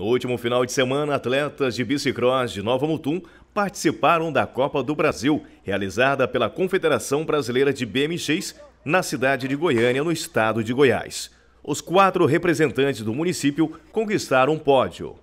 No último final de semana, atletas de bicicross de Nova Mutum participaram da Copa do Brasil, realizada pela Confederação Brasileira de BMX na cidade de Goiânia, no estado de Goiás. Os quatro representantes do município conquistaram um pódio.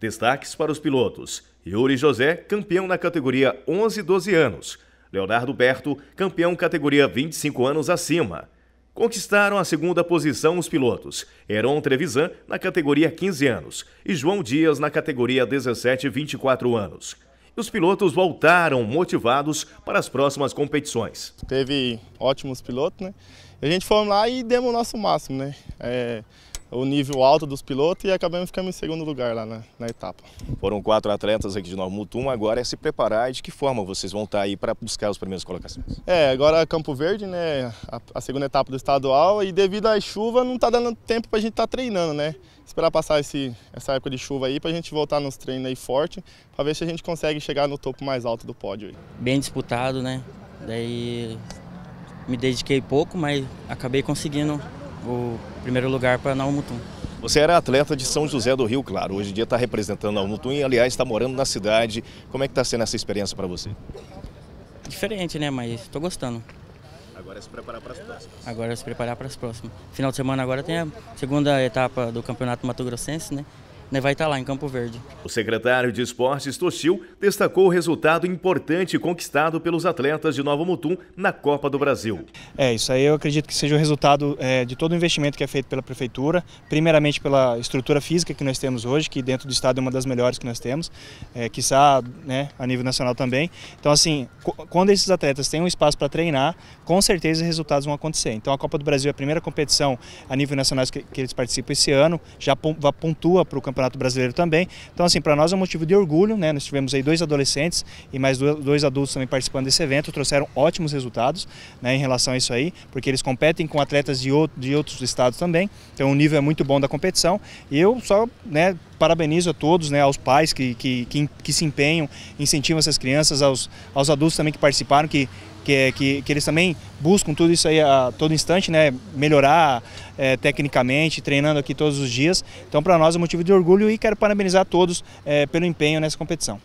Destaques para os pilotos: Yuri José, campeão na categoria 11-12 anos. Leonardo Berto, campeão categoria 25 anos acima. Conquistaram a segunda posição os pilotos Heron Trevisan na categoria 15 anos e João Dias na categoria 17 24 anos. Os pilotos voltaram motivados para as próximas competições. Teve ótimos pilotos, né? A gente foi lá e demos o nosso máximo, né? É, o nível alto dos pilotos e acabamos ficando em segundo lugar lá na, na etapa. Foram quatro atletas aqui de Nova Mutum, agora é se preparar e de que forma vocês vão estar aí para buscar os primeiros colocações? É, agora Campo Verde, né, a, a segunda etapa do estadual e devido à chuva não está dando tempo para a gente estar tá treinando, né? Esperar passar esse, essa época de chuva aí para a gente voltar nos treinos aí forte, para ver se a gente consegue chegar no topo mais alto do pódio. Aí. Bem disputado, né? Daí me dediquei pouco, mas acabei conseguindo o primeiro lugar para Naumutum. Você era atleta de São José do Rio Claro, hoje em dia está representando Naumutum e, aliás, está morando na cidade. Como é que está sendo essa experiência para você? Diferente, né? Mas estou gostando. Agora é se preparar para as próximas. Agora é se preparar para as próximas. Final de semana agora tem a segunda etapa do Campeonato Mato Grossense, né? né, vai estar tá lá em Campo Verde. O secretário de Esportes, Toshio, destacou o resultado importante conquistado pelos atletas de Novo Mutum na Copa do Brasil. É, isso aí eu acredito que seja o resultado é, de todo o investimento que é feito pela Prefeitura, primeiramente pela estrutura física que nós temos hoje, que dentro do estado é uma das melhores que nós temos, é, quiçá né, a nível nacional também. Então, assim, quando esses atletas têm um espaço para treinar, com certeza os resultados vão acontecer. Então, a Copa do Brasil é a primeira competição a nível nacional que, que eles participam esse ano, já pontua para o campeonato Campeonato Brasileiro também. Então, assim, para nós é um motivo de orgulho, né? Nós tivemos aí dois adolescentes e mais dois adultos também participando desse evento, trouxeram ótimos resultados né, em relação a isso aí, porque eles competem com atletas de, outro, de outros estados também, então o nível é muito bom da competição. E eu só né, parabenizo a todos, né, aos pais que, que, que, que se empenham, incentivam essas crianças, aos, aos adultos também que participaram, que que, é, que, que, eles também buscam tudo isso aí a todo instante, né? Melhorar é, tecnicamente, treinando aqui todos os dias. Então, para nós é um motivo de orgulho e quero parabenizar a todos é, pelo empenho nessa competição.